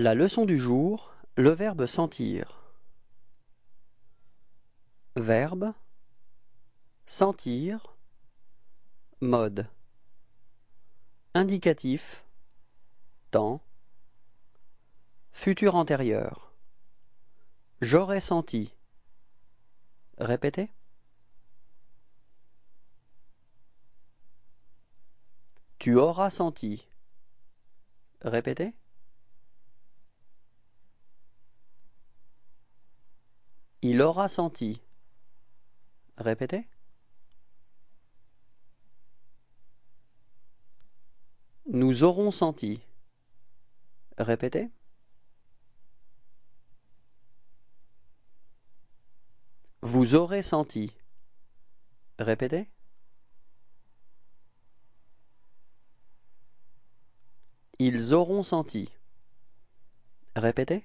La leçon du jour, le verbe sentir. Verbe sentir mode indicatif temps futur antérieur J'aurais senti. Répétez. Tu auras senti. Répétez. Il aura senti. Répétez. Nous aurons senti. Répétez. Vous aurez senti. Répétez. Ils auront senti. Répétez.